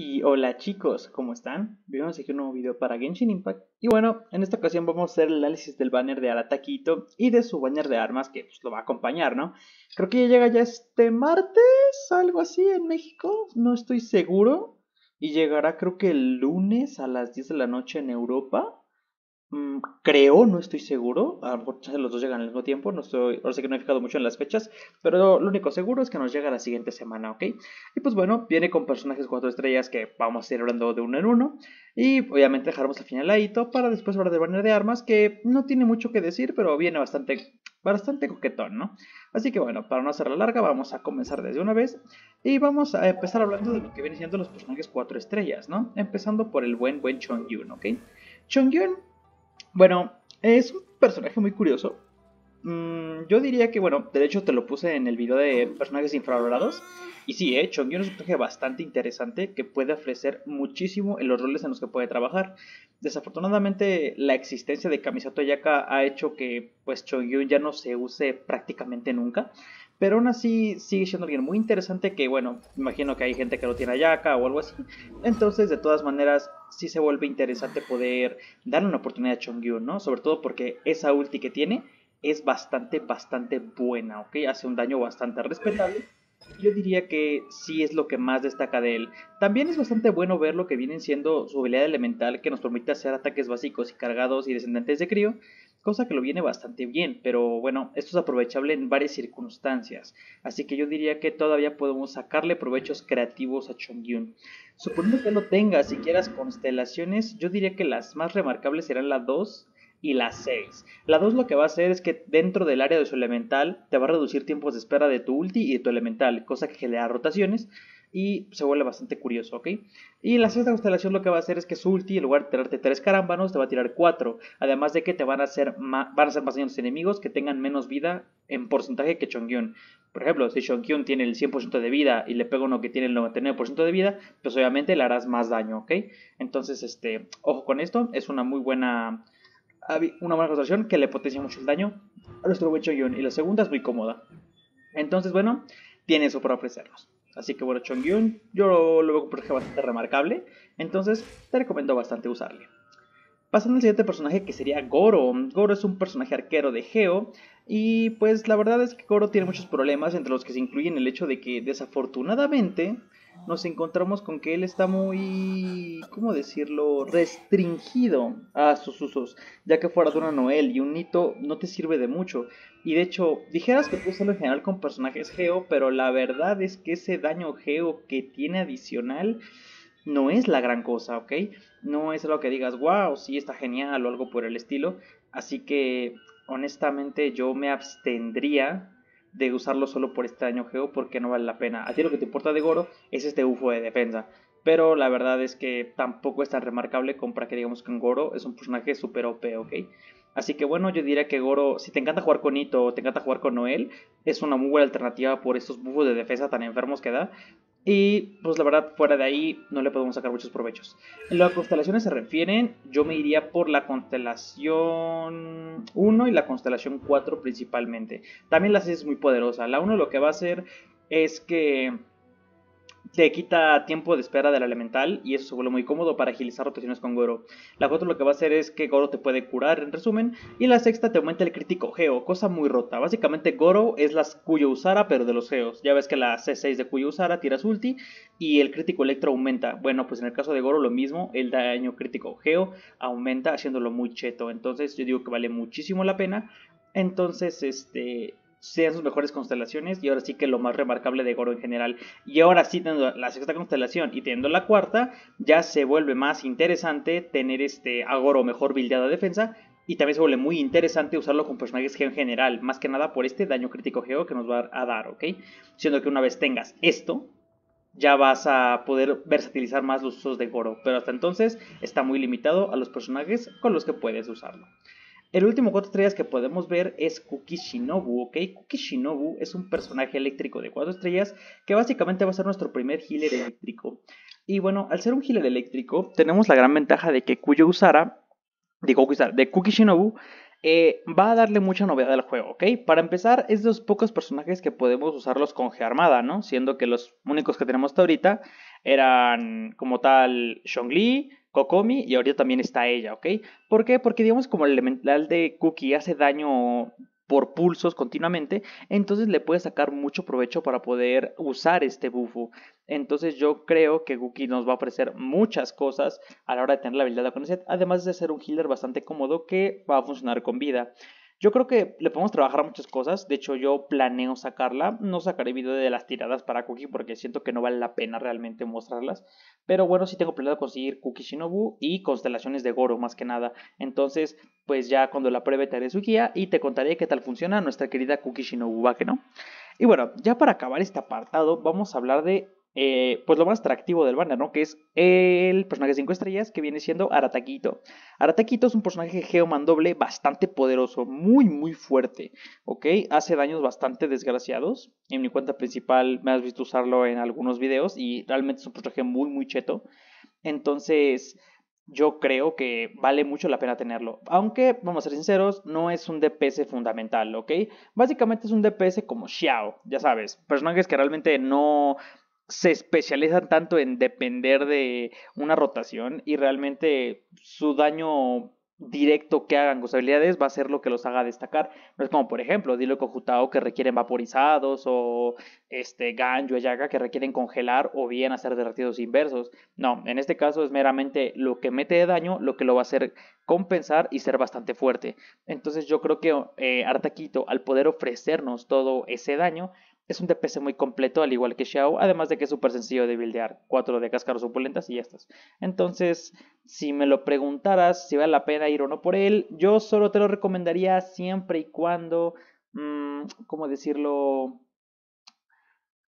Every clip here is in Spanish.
Y hola chicos, ¿cómo están? Bienvenidos a un nuevo video para Genshin Impact Y bueno, en esta ocasión vamos a hacer el análisis del banner de Arataquito Y de su banner de armas que pues, lo va a acompañar, ¿no? Creo que ya llega ya este martes, algo así en México No estoy seguro Y llegará creo que el lunes a las 10 de la noche en Europa Mm, creo, no estoy seguro, a lo mejor los dos llegan al mismo tiempo, no estoy, ahora sé que no he fijado mucho en las fechas, pero lo único seguro es que nos llega la siguiente semana, ¿ok? Y pues bueno, viene con personajes cuatro estrellas que vamos a ir hablando de uno en uno, y obviamente dejaremos al final hito para después hablar del banner de armas, que no tiene mucho que decir, pero viene bastante, bastante coquetón, ¿no? Así que bueno, para no hacer larga, vamos a comenzar desde una vez, y vamos a empezar hablando de lo que vienen siendo los personajes cuatro estrellas, ¿no? Empezando por el buen, buen Chongyun, ¿ok? Chongyun bueno, es un personaje muy curioso. Mm, yo diría que, bueno, de hecho te lo puse en el video de personajes infravalorados. Y sí, eh, Chongyun es un personaje bastante interesante que puede ofrecer muchísimo en los roles en los que puede trabajar. Desafortunadamente, la existencia de Kamisato Yaka ha hecho que pues Chongyun ya no se use prácticamente nunca. Pero aún así sigue siendo alguien muy interesante que, bueno, imagino que hay gente que lo tiene allá acá o algo así. Entonces, de todas maneras, sí se vuelve interesante poder darle una oportunidad a Chongyun, ¿no? Sobre todo porque esa ulti que tiene es bastante, bastante buena, ¿ok? Hace un daño bastante respetable. Yo diría que sí es lo que más destaca de él. También es bastante bueno ver lo que vienen siendo su habilidad elemental que nos permite hacer ataques básicos y cargados y descendentes de crío, cosa que lo viene bastante bien, pero bueno, esto es aprovechable en varias circunstancias, así que yo diría que todavía podemos sacarle provechos creativos a Chongyun. Suponiendo que lo tengas y quieras constelaciones, yo diría que las más remarcables serán la 2 y la 6. La 2 lo que va a hacer es que dentro del área de su elemental te va a reducir tiempos de espera de tu ulti y de tu elemental, cosa que genera rotaciones y se vuelve bastante curioso, ¿ok? Y la sexta constelación lo que va a hacer es que su ulti, en lugar de tirarte tres carambanos, te va a tirar cuatro. Además de que te van a hacer, van a más daño a los enemigos que tengan menos vida en porcentaje que Chongyun. Por ejemplo, si Chongyun tiene el 100% de vida y le pega uno que tiene el 99% de vida, pues obviamente le harás más daño, ¿ok? Entonces, este, ojo con esto, es una muy buena... Una buena constelación que le potencia mucho el daño a nuestro buen Chongyun. Y la segunda es muy cómoda. Entonces, bueno, tiene eso para ofrecerlos Así que bueno, Chongyun, yo lo veo un personaje bastante remarcable, entonces te recomiendo bastante usarle. Pasando al siguiente personaje que sería Goro. Goro es un personaje arquero de Geo y pues la verdad es que Goro tiene muchos problemas entre los que se incluyen el hecho de que desafortunadamente nos encontramos con que él está muy, ¿cómo decirlo?, restringido a sus usos, ya que fuera de una Noel y un Nito no te sirve de mucho. Y de hecho, dijeras que tú en general con personajes Geo, pero la verdad es que ese daño Geo que tiene adicional no es la gran cosa, ¿ok? No es lo que digas, wow, sí está genial o algo por el estilo. Así que, honestamente, yo me abstendría de usarlo solo por este daño geo porque no vale la pena. A ti lo que te importa de Goro es este bufo de defensa. Pero la verdad es que tampoco es tan remarcable como que digamos que Goro es un personaje super OP, ¿ok? Así que bueno, yo diría que Goro, si te encanta jugar con Ito o te encanta jugar con Noel, es una muy buena alternativa por estos bufos de defensa tan enfermos que da. Y pues la verdad, fuera de ahí no le podemos sacar muchos provechos. En lo a constelaciones se refieren, yo me iría por la constelación 1 y la constelación 4 principalmente. También la 6 es muy poderosa. La 1 lo que va a hacer es que te quita tiempo de espera del elemental y eso se vuelve muy cómodo para agilizar rotaciones con Goro. La cuarta lo que va a hacer es que Goro te puede curar en resumen y la sexta te aumenta el crítico geo, cosa muy rota. Básicamente Goro es la Cuyo Usara pero de los geos. Ya ves que la C6 de Cuyo Usara tiras ulti y el crítico electro aumenta. Bueno, pues en el caso de Goro lo mismo, el daño crítico geo aumenta haciéndolo muy cheto. Entonces yo digo que vale muchísimo la pena. Entonces, este, sean sus mejores constelaciones y ahora sí que lo más remarcable de Goro en general. Y ahora sí, teniendo la sexta constelación y teniendo la cuarta, ya se vuelve más interesante tener este, a Goro mejor bildeada defensa y también se vuelve muy interesante usarlo con personajes geo en general, más que nada por este daño crítico geo que nos va a dar, ¿ok? Siendo que una vez tengas esto, ya vas a poder versatilizar más los usos de Goro, pero hasta entonces está muy limitado a los personajes con los que puedes usarlo. El último cuatro estrellas que podemos ver es Kukishinobu, Shinobu, ¿ok? Kukishinobu es un personaje eléctrico de cuatro estrellas que básicamente va a ser nuestro primer healer eléctrico. Y bueno, al ser un healer eléctrico, tenemos la gran ventaja de que Kuyo Usara, digo de Kukishinobu, eh, va a darle mucha novedad al juego, ¿ok? Para empezar, es de los pocos personajes que podemos usarlos con G armada, ¿no? Siendo que los únicos que tenemos hasta ahorita eran como tal Zhongli, Kokomi y ahorita también está ella, ¿ok? ¿Por qué? Porque digamos como el elemental de Cookie hace daño por pulsos continuamente, entonces le puede sacar mucho provecho para poder usar este bufo. Entonces yo creo que Cookie nos va a ofrecer muchas cosas a la hora de tener la habilidad de conocer, además de ser un healer bastante cómodo que va a funcionar con vida. Yo creo que le podemos trabajar muchas cosas. De hecho, yo planeo sacarla. No sacaré video de las tiradas para Cookie porque siento que no vale la pena realmente mostrarlas. Pero bueno, sí tengo planeado conseguir Kukishinobu y constelaciones de Goro más que nada. Entonces, pues ya cuando la pruebe te haré su guía y te contaré qué tal funciona nuestra querida Kukishinobu ¿va que no? Y bueno, ya para acabar este apartado, vamos a hablar de eh, pues lo más atractivo del banner, ¿no? Que es el personaje 5 estrellas que viene siendo Arataquito. Arataquito es un personaje geomandoble doble bastante poderoso, muy muy fuerte, ¿ok? Hace daños bastante desgraciados. En mi cuenta principal me has visto usarlo en algunos videos y realmente es un personaje muy muy cheto. Entonces, yo creo que vale mucho la pena tenerlo. Aunque, vamos a ser sinceros, no es un DPS fundamental, ¿ok? Básicamente es un DPS como Xiao, ya sabes, personajes que realmente no, se especializan tanto en depender de una rotación y realmente su daño directo que hagan con sus habilidades va a ser lo que los haga destacar. No es como, por ejemplo, Dilo Cojutao que requieren vaporizados o este Ganjo Yaga que requieren congelar o bien hacer derretidos inversos. No, en este caso es meramente lo que mete de daño, lo que lo va a hacer compensar y ser bastante fuerte. Entonces yo creo que eh, Artaquito, al poder ofrecernos todo ese daño, es un dps muy completo, al igual que Xiao, además de que es súper sencillo de buildear. Cuatro de cáscaras opulentas y estas. Entonces, si me lo preguntaras si vale la pena ir o no por él, yo solo te lo recomendaría siempre y cuando, mm, ¿cómo decirlo?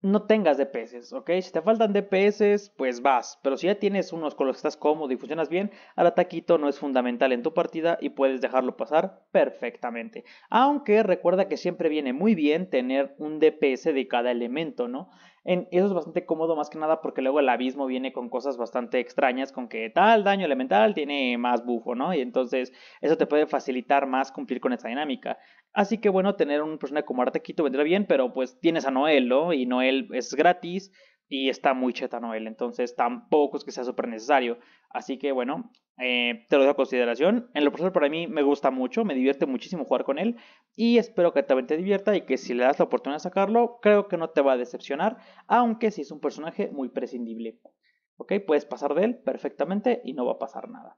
no tengas DPS, ¿ok? Si te faltan DPS, pues vas. Pero si ya tienes unos con los que estás cómodo y funcionas bien, al ataquito no es fundamental en tu partida y puedes dejarlo pasar perfectamente. Aunque recuerda que siempre viene muy bien tener un DPS de cada elemento, ¿no? eso es bastante cómodo más que nada porque luego el abismo viene con cosas bastante extrañas, con que tal daño elemental tiene más bufo, ¿no? Y entonces eso te puede facilitar más cumplir con esa dinámica. Así que bueno, tener un personaje como Artequito vendría bien, pero pues tienes a Noel, ¿no? Y Noel es gratis, y está muy cheta Noel, entonces tampoco es que sea súper necesario. Así que bueno, eh, te lo dejo a consideración. En lo personal para mí me gusta mucho, me divierte muchísimo jugar con él y espero que también te divierta y que si le das la oportunidad de sacarlo, creo que no te va a decepcionar, aunque si es un personaje muy prescindible. ¿Ok? Puedes pasar de él perfectamente y no va a pasar nada.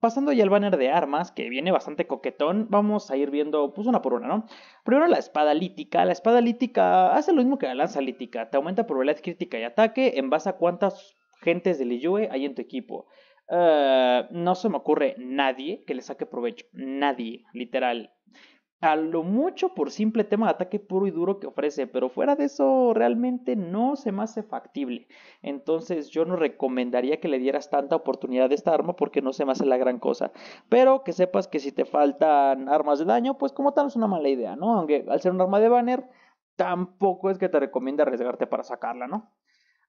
Pasando ya al banner de armas, que viene bastante coquetón, vamos a ir viendo pues una por una, ¿no? Primero la espada lítica. La espada lítica hace lo mismo que la lanza lítica. Te aumenta probabilidad crítica y ataque en base a cuántas gentes de Liyue hay en tu equipo. Eh, no se me ocurre nadie que le saque provecho. Nadie, literal. A lo mucho por simple tema de ataque puro y duro que ofrece, pero fuera de eso realmente no se me hace factible. Entonces yo no recomendaría que le dieras tanta oportunidad a esta arma porque no se me hace la gran cosa. Pero que sepas que si te faltan armas de daño, pues como tal es una mala idea, ¿no? Aunque al ser un arma de banner, tampoco es que te recomienda arriesgarte para sacarla, ¿no?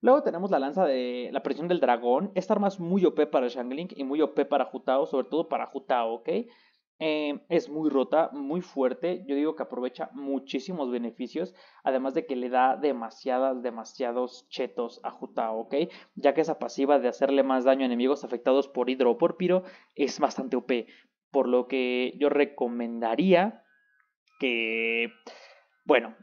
Luego tenemos la lanza de la presión del dragón. Esta arma es muy OP para Shangling y muy OP para Jutao, sobre todo para Jutao, ¿ok? Eh, es muy rota, muy fuerte. Yo digo que aprovecha muchísimos beneficios. Además de que le da demasiadas, demasiados chetos a Jutao, ¿ok? Ya que esa pasiva de hacerle más daño a enemigos afectados por hidro o por piro es bastante OP. Por lo que yo recomendaría que. Bueno,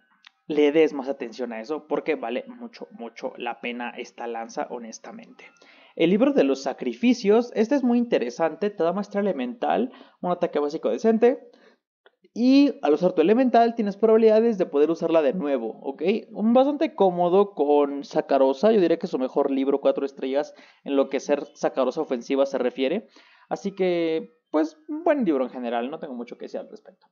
le des más atención a eso porque vale mucho, mucho la pena esta lanza, honestamente. El libro de los sacrificios, este es muy interesante, te da maestra elemental, un ataque básico decente. Y al usar tu elemental tienes probabilidades de poder usarla de nuevo, ¿ok? Un bastante cómodo con Sacarosa, yo diría que es su mejor libro, cuatro estrellas, en lo que ser Sacarosa ofensiva se refiere. Así que, pues, buen libro en general, no tengo mucho que decir al respecto.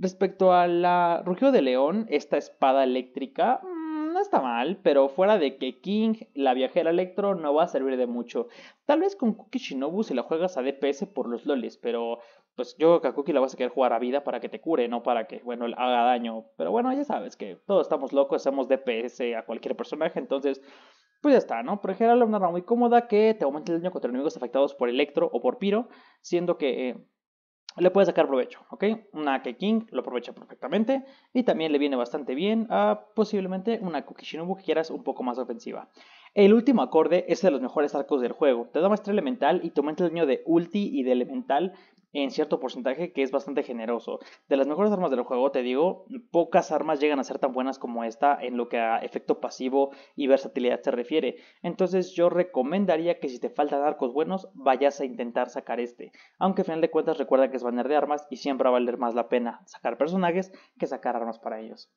Respecto a la Rugido de León, esta espada eléctrica mm, no está mal, pero fuera de que King, la viajera electro, no va a servir de mucho. Tal vez con Kuki Shinobu se la juegas a DPS por los loles, pero pues yo creo que a Kuki la vas a querer jugar a vida para que te cure, no para que, bueno, haga daño. Pero bueno, ya sabes que todos estamos locos, hacemos DPS a cualquier personaje, entonces... Pues ya está, ¿no? Por ejemplo, una arma muy cómoda que te aumenta el daño contra enemigos afectados por electro o por piro, siendo que eh, le puedes sacar provecho, ¿ok? Una K-King lo aprovecha perfectamente y también le viene bastante bien a posiblemente una Kukishinubu que quieras un poco más ofensiva. El último acorde es de los mejores arcos del juego, te da maestría elemental y toma el daño de ulti y de elemental en cierto porcentaje que es bastante generoso. De las mejores armas del juego, te digo, pocas armas llegan a ser tan buenas como esta en lo que a efecto pasivo y versatilidad se refiere. Entonces yo recomendaría que si te faltan arcos buenos, vayas a intentar sacar este. Aunque al final de cuentas recuerda que es banner de armas y siempre va a valer más la pena sacar personajes que sacar armas para ellos.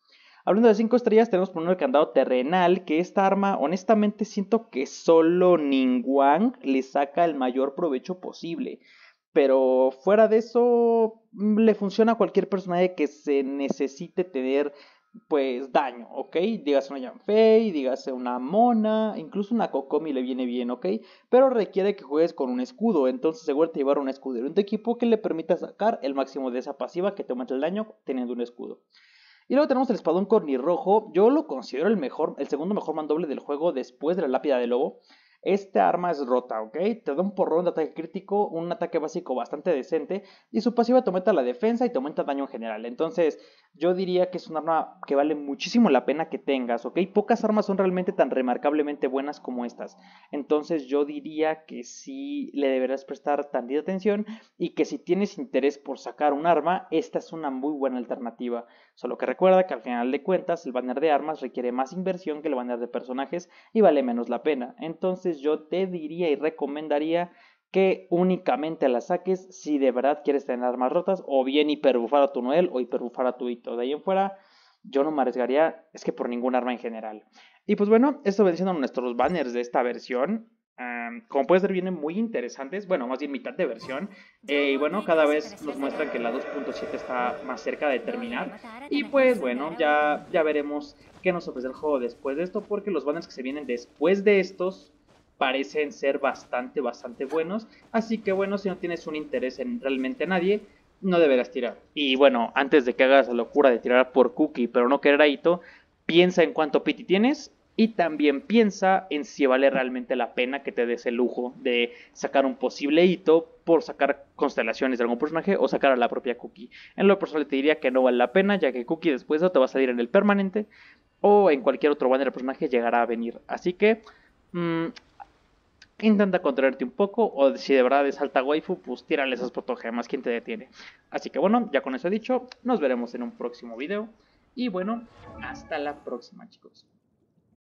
Hablando de 5 estrellas, tenemos por el candado terrenal, que esta arma, honestamente, siento que solo Ningguang le saca el mayor provecho posible. Pero fuera de eso, mm, le funciona a cualquier personaje que se necesite tener pues daño, ¿ok? Dígase una Yanfei, dígase una Mona, incluso una Kokomi le viene bien, ¿ok? Pero requiere que juegues con un escudo, entonces a llevar un escudero en equipo que le permita sacar el máximo de esa pasiva que te aumenta el daño teniendo un escudo. Y luego tenemos el espadón cornirrojo, yo lo considero el mejor, el segundo mejor mandoble del juego después de la lápida de lobo. Este arma es rota, ¿ok? Te da un porrón de ataque crítico, un ataque básico bastante decente y su pasiva te aumenta la defensa y te aumenta daño en general. Entonces, yo diría que es un arma que vale muchísimo la pena que tengas, ¿ok? Pocas armas son realmente tan remarcablemente buenas como estas. Entonces, yo diría que sí le deberás prestar tanta atención y que si tienes interés por sacar un arma, esta es una muy buena alternativa. Solo que recuerda que al final de cuentas, el banner de armas requiere más inversión que el banner de personajes y vale menos la pena. Entonces, yo te diría y recomendaría que únicamente la saques si de verdad quieres tener armas rotas o bien hiperbufar a tu Noel o hiperbufar a tu hito De ahí en fuera yo no me arriesgaría, es que por ningún arma en general. Y pues bueno, esto venciendo siendo nuestros banners de esta versión. como puedes ver, vienen muy interesantes. Bueno, más bien mitad de versión. Eh, y bueno, cada vez nos muestran que la 2.7 está más cerca de terminar. Y pues bueno, ya, ya veremos qué nos ofrece el juego después de esto. Porque los banners que se vienen después de estos parecen ser bastante, bastante buenos. Así que bueno, si no tienes un interés en realmente nadie, no deberás tirar. Y bueno, antes de que hagas la locura de tirar por Cookie, pero no querer a Ito, piensa en cuánto Pity tienes y también piensa en si vale realmente la pena que te des el lujo de sacar un posible Ito. por sacar constelaciones de algún personaje o sacar a la propia Cookie. En lo personal te diría que no vale la pena, ya que Cookie después no te va a salir en el permanente o en cualquier otro banner de personaje llegará a venir. Así que mm, intenta contraerte un poco o si de verdad es alta waifu, pues tírale esas fotogemas, ¿quién te detiene. Así que bueno, ya con eso dicho, nos veremos en un próximo video y bueno, hasta la próxima chicos.